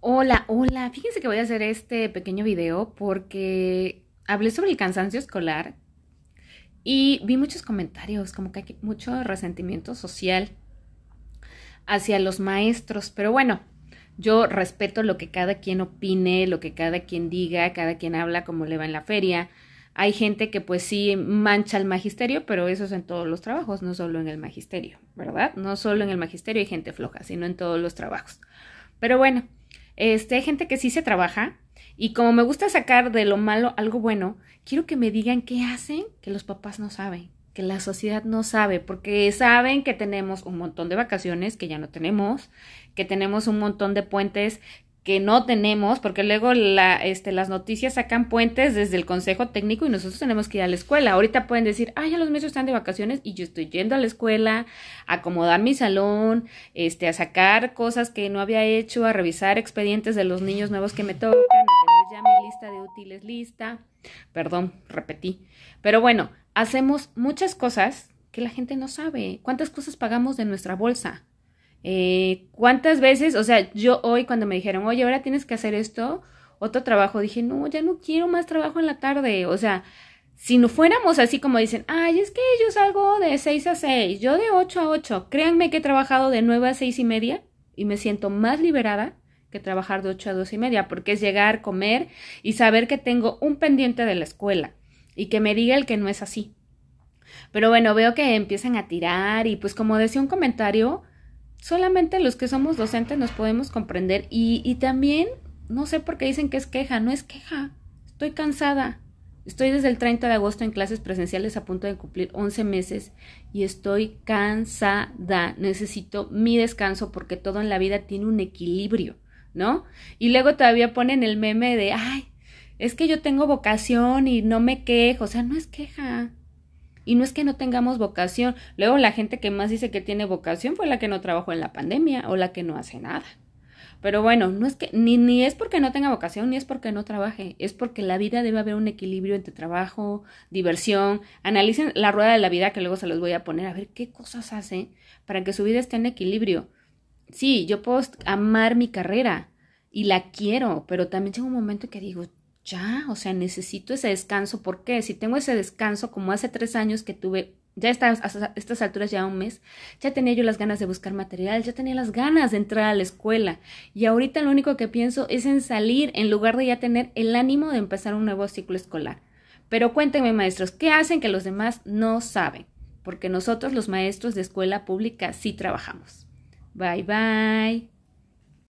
Hola, hola. Fíjense que voy a hacer este pequeño video porque hablé sobre el cansancio escolar y vi muchos comentarios, como que hay mucho resentimiento social hacia los maestros. Pero bueno, yo respeto lo que cada quien opine, lo que cada quien diga, cada quien habla como le va en la feria. Hay gente que pues sí mancha el magisterio, pero eso es en todos los trabajos, no solo en el magisterio, ¿verdad? No solo en el magisterio hay gente floja, sino en todos los trabajos. Pero bueno, este, gente que sí se trabaja y como me gusta sacar de lo malo algo bueno, quiero que me digan qué hacen que los papás no saben, que la sociedad no sabe, porque saben que tenemos un montón de vacaciones que ya no tenemos, que tenemos un montón de puentes que no tenemos, porque luego este, las noticias sacan puentes desde el Consejo Técnico y nosotros tenemos que ir a la escuela. Ahorita pueden decir, ah, ya los niños están de vacaciones y yo estoy yendo a la escuela, a acomodar mi salón, este, a sacar cosas que no había hecho, a revisar expedientes de los niños nuevos que me tocan, a tener ya mi lista de útiles lista. Perdón, repetí. Pero bueno, hacemos muchas cosas que la gente no sabe. ¿Cuántas cosas pagamos de nuestra bolsa? Eh, ¿Cuántas veces? O sea, yo hoy cuando me dijeron, oye, ahora tienes que hacer esto, otro trabajo, dije, no, ya no quiero más trabajo en la tarde. O sea, si no fuéramos así como dicen, ay, es que yo salgo de 6 a 6, yo de 8 a 8. Créanme que he trabajado de 9 a 6 y media y me siento más liberada que trabajar de 8 a 2 y media, porque es llegar, comer y saber que tengo un pendiente de la escuela y que me diga el que no es así. Pero bueno, veo que empiezan a tirar y pues como decía un comentario, solamente los que somos docentes nos podemos comprender y, y también, no sé por qué dicen que es queja, no es queja, estoy cansada. Estoy desde el 30 de agosto en clases presenciales a punto de cumplir 11 meses y estoy cansada. Necesito mi descanso porque todo en la vida tiene un equilibrio, ¿no? Y luego todavía ponen el meme de, ay, es que yo tengo vocación y no me quejo. O sea, no es queja, y no es que no tengamos vocación. Luego la gente que más dice que tiene vocación fue la que no trabajó en la pandemia o la que no hace nada. Pero bueno, no es que ni, es porque no tenga vocación, ni es porque no trabaje, es porque la vida debe haber un equilibrio entre trabajo, diversión. Analicen la rueda de la vida que luego se los voy a poner a ver qué cosas hace para que su vida esté en equilibrio. Sí, yo puedo amar mi carrera y la quiero, pero también tengo un momento que digo, ya, o sea, necesito ese descanso. ¿Por qué? Si tengo ese descanso, como hace tres años que tuve, ya está, a estas alturas ya un mes, ya tenía yo las ganas de buscar material, ya tenía las ganas de entrar a la escuela. Y ahorita lo único que pienso es en salir en lugar de ya tener el ánimo de empezar un nuevo ciclo escolar. Pero cuéntenme, maestros, ¿qué hacen que los demás no saben? Porque nosotros, los maestros de escuela pública, sí trabajamos. Bye bye.